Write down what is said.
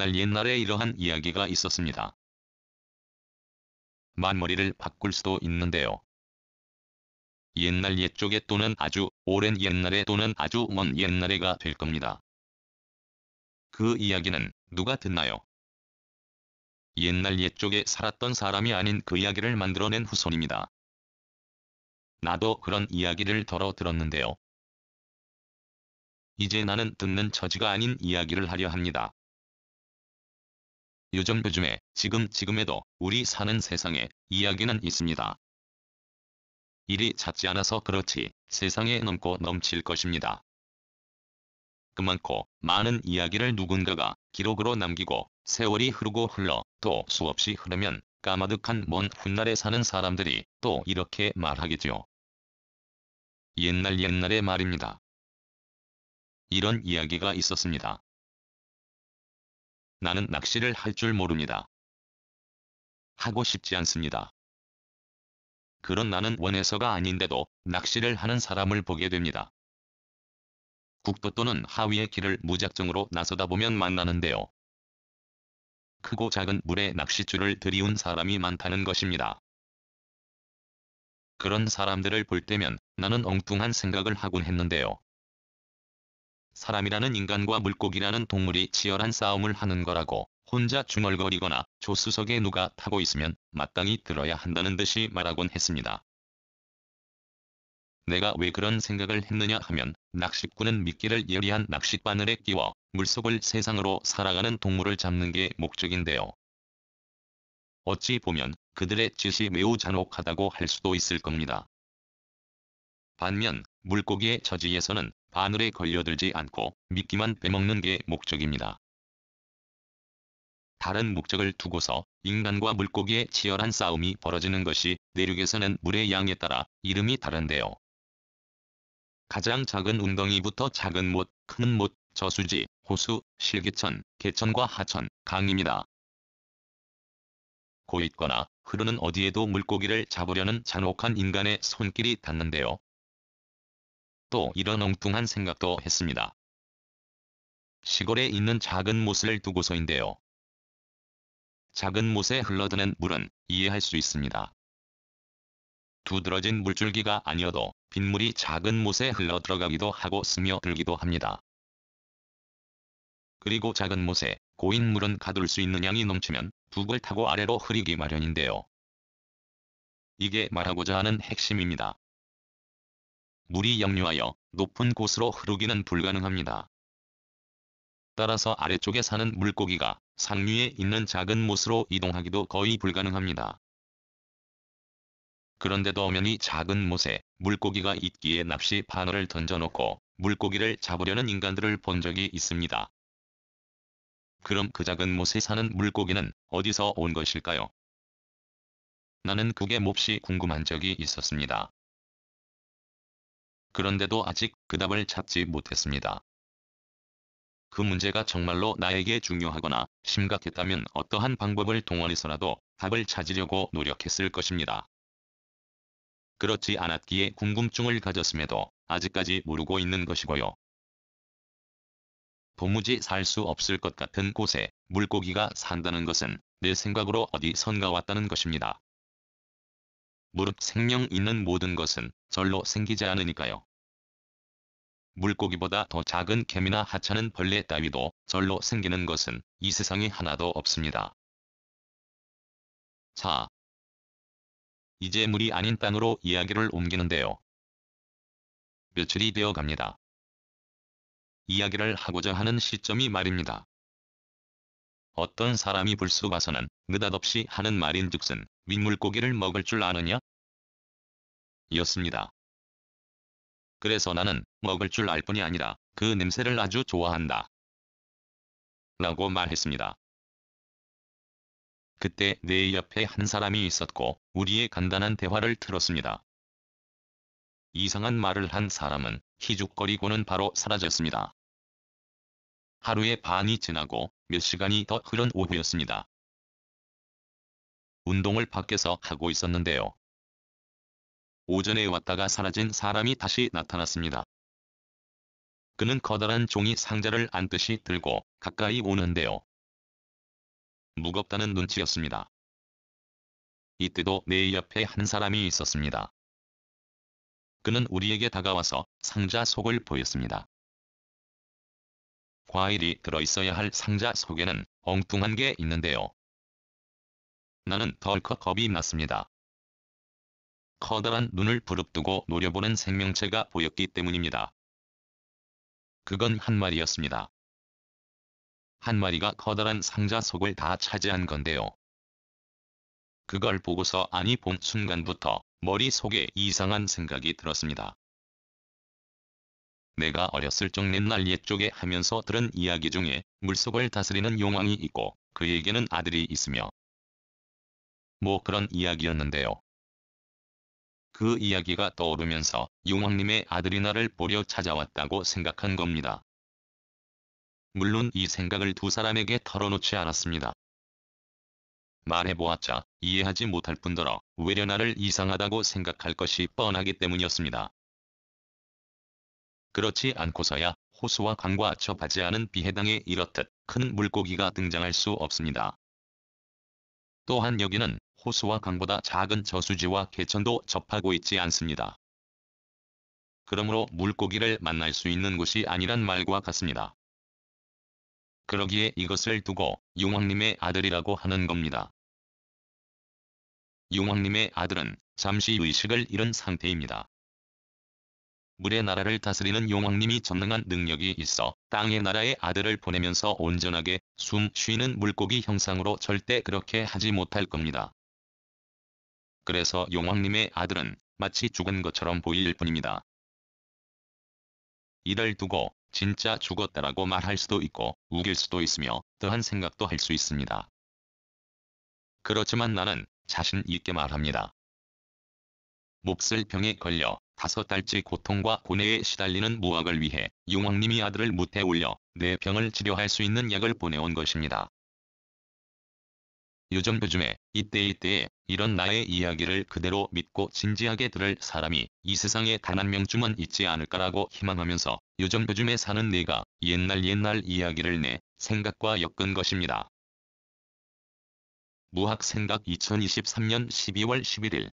옛날 옛날에 이러한 이야기가 있었습니다. 만머리를 바꿀 수도 있는데요. 옛날 옛쪽에 또는 아주 오랜 옛날에 또는 아주 먼 옛날에가 될 겁니다. 그 이야기는 누가 듣나요? 옛날 옛쪽에 살았던 사람이 아닌 그 이야기를 만들어낸 후손입니다. 나도 그런 이야기를 덜어 들었는데요. 이제 나는 듣는 처지가 아닌 이야기를 하려 합니다. 요즘 요즘에 지금 지금에도 우리 사는 세상에 이야기는 있습니다. 일이 잦지 않아서 그렇지 세상에 넘고 넘칠 것입니다. 그만큼 많은 이야기를 누군가가 기록으로 남기고 세월이 흐르고 흘러 또 수없이 흐르면 까마득한 먼 훗날에 사는 사람들이 또 이렇게 말하겠지요. 옛날 옛날의 말입니다. 이런 이야기가 있었습니다. 나는 낚시를 할 줄 모릅니다. 하고 싶지 않습니다. 그런 나는 원해서가 아닌데도 낚시를 하는 사람을 보게 됩니다. 국도 또는 하위의 길을 무작정으로 나서다 보면 만나는데요. 크고 작은 물에 낚싯줄을 들이운 사람이 많다는 것입니다. 그런 사람들을 볼 때면 나는 엉뚱한 생각을 하곤 했는데요. 사람이라는 인간과 물고기라는 동물이 치열한 싸움을 하는 거라고 혼자 중얼거리거나 조수석에 누가 타고 있으면 마땅히 들어야 한다는 듯이 말하곤 했습니다. 내가 왜 그런 생각을 했느냐 하면 낚시꾼은 미끼를 예리한 낚싯바늘에 끼워 물속을 세상으로 살아가는 동물을 잡는 게 목적인데요. 어찌 보면 그들의 짓이 매우 잔혹하다고 할 수도 있을 겁니다. 반면 물고기의 처지에서는 바늘에 걸려들지 않고 미끼만 빼먹는 게 목적입니다. 다른 목적을 두고서 인간과 물고기의 치열한 싸움이 벌어지는 것이 내륙에서는 물의 양에 따라 이름이 다른데요. 가장 작은 웅덩이부터 작은 못, 큰 못, 저수지, 호수, 실개천, 개천과 하천, 강입니다. 고있거나 흐르는 어디에도 물고기를 잡으려는 잔혹한 인간의 손길이 닿는데요. 또 이런 엉뚱한 생각도 했습니다. 시골에 있는 작은 못을 두고서인데요. 작은 못에 흘러드는 물은 이해할 수 있습니다. 두드러진 물줄기가 아니어도 빗물이 작은 못에 흘러들어가기도 하고 스며들기도 합니다. 그리고 작은 못에 고인 물은 가둘 수 있는 양이 넘치면 북을 타고 아래로 흐리기 마련인데요. 이게 말하고자 하는 핵심입니다. 물이 역류하여 높은 곳으로 흐르기는 불가능합니다. 따라서 아래쪽에 사는 물고기가 상류에 있는 작은 못으로 이동하기도 거의 불가능합니다. 그런데도 엄연히 작은 못에 물고기가 있기에 납시 바늘을 던져놓고 물고기를 잡으려는 인간들을 본 적이 있습니다. 그럼 그 작은 못에 사는 물고기는 어디서 온 것일까요? 나는 그게 몹시 궁금한 적이 있었습니다. 그런데도 아직 그 답을 찾지 못했습니다. 그 문제가 정말로 나에게 중요하거나 심각했다면 어떠한 방법을 동원해서라도 답을 찾으려고 노력했을 것입니다. 그렇지 않았기에 궁금증을 가졌음에도 아직까지 모르고 있는 것이고요. 도무지 살 수 없을 것 같은 곳에 물고기가 산다는 것은 내 생각으로 어디선가 왔다는 것입니다. 무릇 생명 있는 모든 것은 절로 생기지 않으니까요. 물고기보다 더 작은 개미나 하찮은 벌레 따위도 절로 생기는 것은 이 세상에 하나도 없습니다. 자, 이제 물이 아닌 땅으로 이야기를 옮기는데요. 며칠이 되어 갑니다. 이야기를 하고자 하는 시점이 말입니다. 어떤 사람이 불쑥 와서는 느닷없이 하는 말인 즉슨 윗물고기를 먹을 줄 아느냐? 이었습니다. 그래서 나는 먹을 줄 알 뿐이 아니라 그 냄새를 아주 좋아한다. 라고 말했습니다. 그때 내 옆에 한 사람이 있었고 우리의 간단한 대화를 틀었습니다 이상한 말을 한 사람은 희죽거리고는 바로 사라졌습니다. 하루의 반이 지나고 몇 시간이 더 흐른 오후였습니다. 운동을 밖에서 하고 있었는데요. 오전에 왔다가 사라진 사람이 다시 나타났습니다. 그는 커다란 종이 상자를 안듯이 들고 가까이 오는데요. 무겁다는 눈치였습니다. 이때도 내 옆에 한 사람이 있었습니다. 그는 우리에게 다가와서 상자 속을 보였습니다. 과일이 들어있어야 할 상자 속에는 엉뚱한 게 있는데요. 나는 덜컥 겁이 났습니다. 커다란 눈을 부릅뜨고 노려보는 생명체가 보였기 때문입니다. 그건 한 마리였습니다. 한 마리가 커다란 상자 속을 다 차지한 건데요. 그걸 보고서 아니 본 순간부터 머릿속에 이상한 생각이 들었습니다. 내가 어렸을 적 옛날 옛쪽에 하면서 들은 이야기 중에 물속을 다스리는 용왕이 있고 그에게는 아들이 있으며 뭐 그런 이야기였는데요. 그 이야기가 떠오르면서 용왕님의 아들이 나를 보려 찾아왔다고 생각한 겁니다. 물론 이 생각을 두 사람에게 털어놓지 않았습니다. 말해보았자 이해하지 못할 뿐더러 외려 나를 이상하다고 생각할 것이 뻔하기 때문이었습니다. 그렇지 않고서야 호수와 강과 접하지 않은 비해당에 이렇듯 큰 물고기가 등장할 수 없습니다. 또한 여기는 호수와 강보다 작은 저수지와 개천도 접하고 있지 않습니다. 그러므로 물고기를 만날 수 있는 곳이 아니란 말과 같습니다. 그러기에 이것을 두고 용왕님의 아들이라고 하는 겁니다. 용왕님의 아들은 잠시 의식을 잃은 상태입니다. 물의 나라를 다스리는 용왕님이 전능한 능력이 있어 땅의 나라의 아들을 보내면서 온전하게 숨 쉬는 물고기 형상으로 절대 그렇게 하지 못할 겁니다. 그래서 용왕님의 아들은 마치 죽은 것처럼 보일 뿐입니다. 이를 두고 진짜 죽었다라고 말할 수도 있고 우길 수도 있으며 더한 생각도 할 수 있습니다. 그렇지만 나는 자신 있게 말합니다. 몹쓸 병에 걸려 다섯 달째 고통과 고뇌에 시달리는 무학을 위해 용왕님이 아들을 무태 올려 내 병을 치료할 수 있는 약을 보내온 것입니다. 요즘 요즘에 이때 이때에 이런 나의 이야기를 그대로 믿고 진지하게 들을 사람이 이 세상에 단 한 명쯤은 있지 않을까라고 희망하면서 요즘 요즘에 사는 내가 옛날 옛날 이야기를 내 생각과 엮은 것입니다. 무학생각 2023년 12월 11일